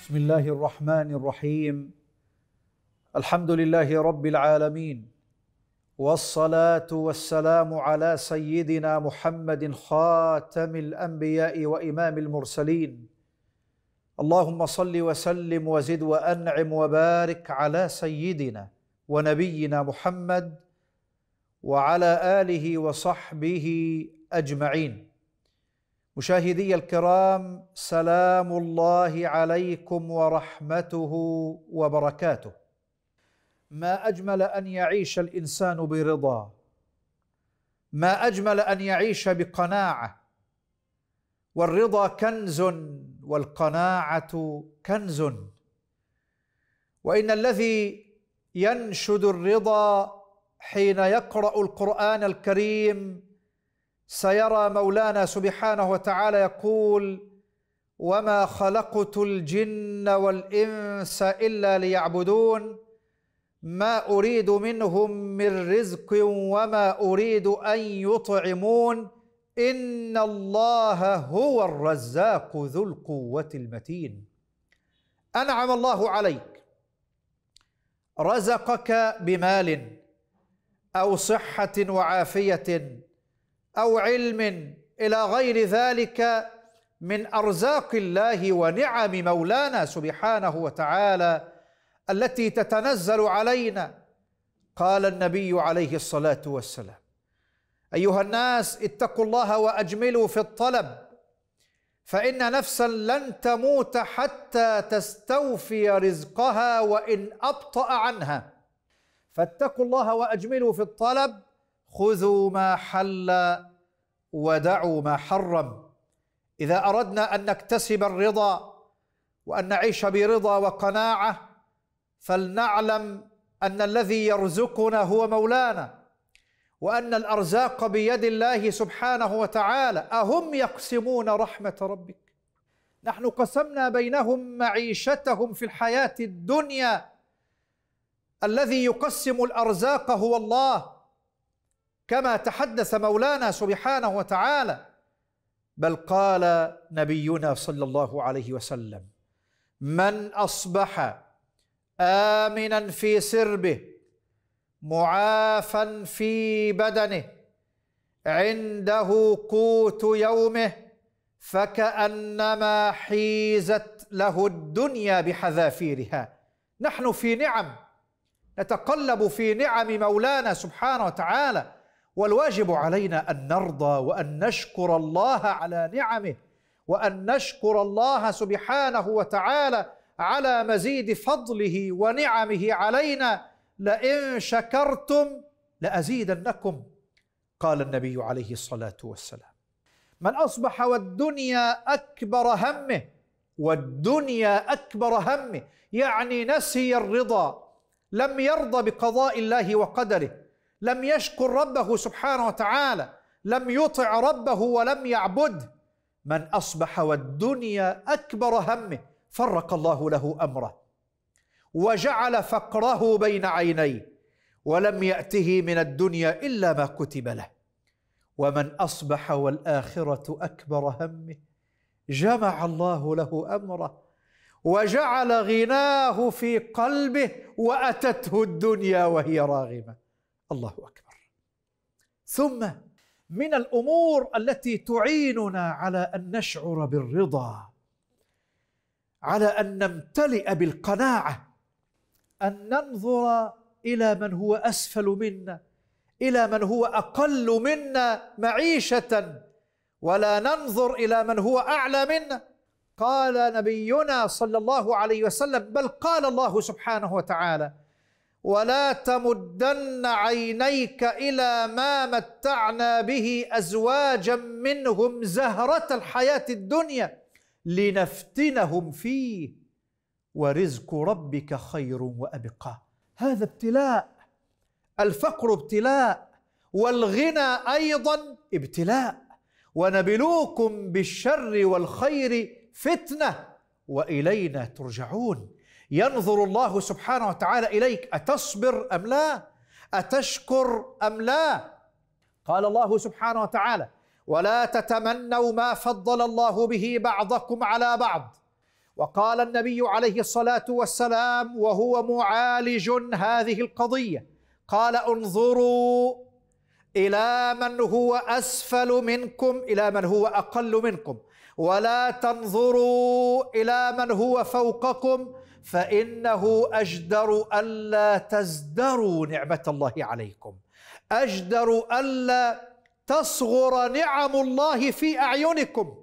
بسم الله الرحمن الرحيم الحمد لله رب العالمين والصلاه والسلام على سيدنا محمد خاتم الانبياء وامام المرسلين اللهم صل وسلم وزد وانعم وبارك على سيدنا ونبينا محمد وعلى اله وصحبه اجمعين مشاهدي الكرام سلام الله عليكم ورحمته وبركاته ما اجمل ان يعيش الانسان برضا ما اجمل ان يعيش بقناعه والرضا كنز والقناعه كنز وان الذي ينشد الرضا حين يقرا القران الكريم سيرى مولانا سبحانه وتعالى يقول وما خلقت الجن والانس الا ليعبدون ما اريد منهم من رزق وما اريد ان يطعمون ان الله هو الرزاق ذو القوه المتين انعم الله عليك رزقك بمال او صحه وعافيه أو علم إلى غير ذلك من أرزاق الله ونعم مولانا سبحانه وتعالى التي تتنزل علينا قال النبي عليه الصلاة والسلام أيها الناس اتقوا الله وأجملوا في الطلب فإن نفسا لن تموت حتى تستوفي رزقها وإن أبطأ عنها فاتقوا الله وأجملوا في الطلب خذوا ما حل ودعوا ما حرم اذا اردنا ان نكتسب الرضا وان نعيش برضا وقناعه فلنعلم ان الذي يرزقنا هو مولانا وان الارزاق بيد الله سبحانه وتعالى اهم يقسمون رحمه ربك نحن قسمنا بينهم معيشتهم في الحياه الدنيا الذي يقسم الارزاق هو الله كما تحدث مولانا سبحانه وتعالى بل قال نبينا صلى الله عليه وسلم من اصبح امنا في سربه معافا في بدنه عنده قوت يومه فكانما حيزت له الدنيا بحذافيرها نحن في نعم نتقلب في نعم مولانا سبحانه وتعالى والواجب علينا ان نرضى وان نشكر الله على نعمه وان نشكر الله سبحانه وتعالى على مزيد فضله ونعمه علينا لئن شكرتم لازيدنكم قال النبي عليه الصلاه والسلام من اصبح والدنيا اكبر همه والدنيا اكبر همه يعني نسي الرضا لم يرضى بقضاء الله وقدره لم يشكر ربه سبحانه وتعالى لم يطع ربه ولم يعبده من اصبح والدنيا اكبر همه فرق الله له امره وجعل فقره بين عينيه ولم ياته من الدنيا الا ما كتب له ومن اصبح والاخره اكبر همه جمع الله له امره وجعل غناه في قلبه واتته الدنيا وهي راغمه الله اكبر ثم من الامور التي تعيننا على ان نشعر بالرضا على ان نمتلئ بالقناعه ان ننظر الى من هو اسفل منا الى من هو اقل منا معيشه ولا ننظر الى من هو اعلى منا قال نبينا صلى الله عليه وسلم بل قال الله سبحانه وتعالى ولا تمدن عينيك الى ما متعنا به ازواجا منهم زهره الحياه الدنيا لنفتنهم فيه ورزق ربك خير وابقى هذا ابتلاء الفقر ابتلاء والغنى ايضا ابتلاء ونبلوكم بالشر والخير فتنه والينا ترجعون ينظر الله سبحانه وتعالى اليك اتصبر ام لا اتشكر ام لا قال الله سبحانه وتعالى ولا تتمنوا ما فضل الله به بعضكم على بعض وقال النبي عليه الصلاه والسلام وهو معالج هذه القضيه قال انظروا الى من هو اسفل منكم الى من هو اقل منكم ولا تنظروا الى من هو فوقكم فانه اجدر الا تزدروا نعمه الله عليكم اجدر الا تصغر نعم الله في اعينكم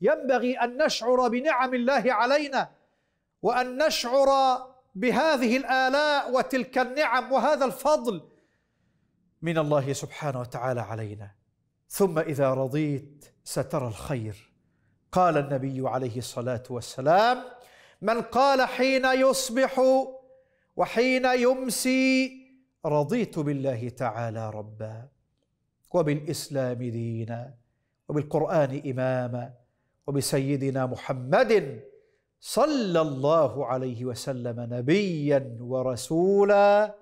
ينبغي ان نشعر بنعم الله علينا وان نشعر بهذه الالاء وتلك النعم وهذا الفضل من الله سبحانه وتعالى علينا ثم اذا رضيت سترى الخير قال النبي عليه الصلاه والسلام من قال حين يصبح وحين يمسي رضيت بالله تعالى ربا وبالاسلام دينا وبالقران اماما وبسيدنا محمد صلى الله عليه وسلم نبيا ورسولا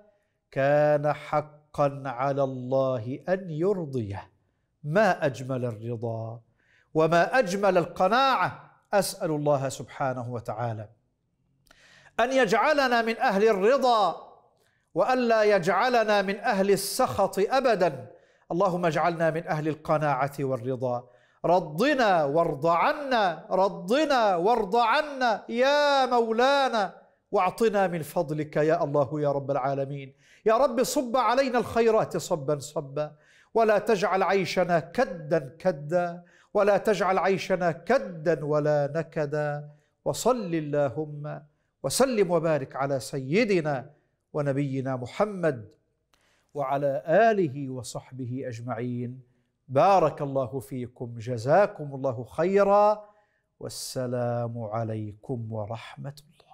كان حقا على الله ان يرضيه ما اجمل الرضا وما اجمل القناعه اسال الله سبحانه وتعالى ان يجعلنا من اهل الرضا والا يجعلنا من اهل السخط ابدا اللهم اجعلنا من اهل القناعه والرضا رضنا وارض عنا رضنا وارض عنا يا مولانا واعطنا من فضلك يا الله يا رب العالمين يا رب صب علينا الخيرات صبا صبا ولا تجعل عيشنا كدا كدا ولا تجعل عيشنا كدا ولا نكدا وصل اللهم وسلم وبارك على سيدنا ونبينا محمد وعلى اله وصحبه اجمعين بارك الله فيكم جزاكم الله خيرا والسلام عليكم ورحمه الله